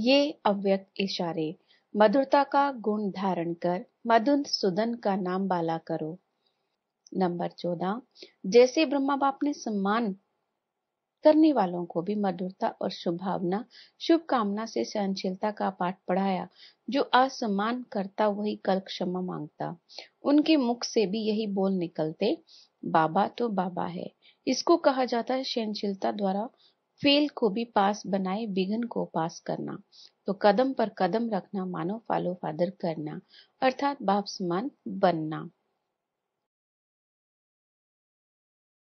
ये अव्यक्त इशारे मधुरता का गुण धारण कर मधुन सुदन का नाम बाला करो नंबर चौदह जैसे ब्रह्मा बाप ने सम्मान करने वालों को भी मधुरता और शुभावना शुभकामना से सहनशीलता का पाठ पढ़ाया जो असम्मान करता वही कल क्षमा मांगता उनके मुख से भी यही बोल निकलते बाबा तो बाबा है इसको कहा जाता है सहनशीलता द्वारा फेल को भी पास बनाए बिघन को पास करना तो कदम पर कदम रखना मानो फॉलो फादर करना अर्थात बाप समान बनना